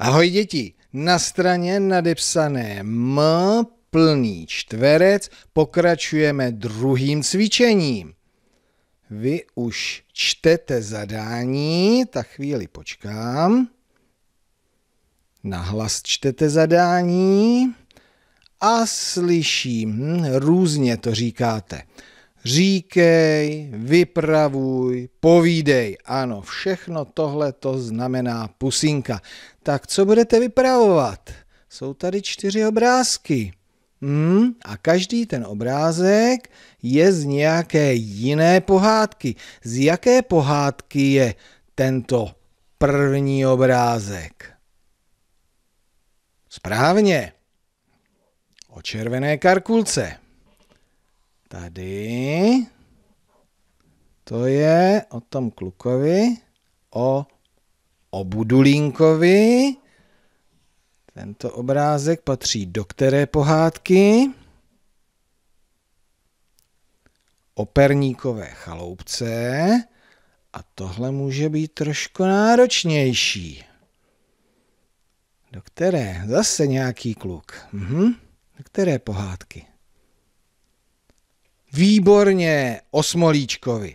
Ahoj děti, na straně nadepsané M plný čtverec pokračujeme druhým cvičením. Vy už čtete zadání, tak chvíli počkám. Nahlas čtete zadání a slyším, hm, různě to říkáte říkej, vypravuj, povídej. Ano, všechno tohle to znamená pusinka. Tak co budete vypravovat? Jsou tady čtyři obrázky. Hmm, a každý ten obrázek je z nějaké jiné pohádky. Z jaké pohádky je tento první obrázek? Správně. O červené karkulce. Tady. To je o tom klukovi, o, obudulínkovi. Tento obrázek patří do které pohádky? Operníkové chaloupce. A tohle může být trošku náročnější. Do které? Zase nějaký kluk. Mhm. Do které pohádky? Výborně, Osmolíčkovi.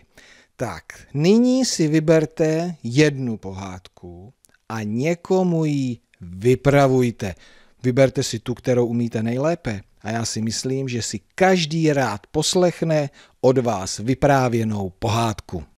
Tak, nyní si vyberte jednu pohádku a někomu ji vypravujte. Vyberte si tu, kterou umíte nejlépe. A já si myslím, že si každý rád poslechne od vás vyprávěnou pohádku.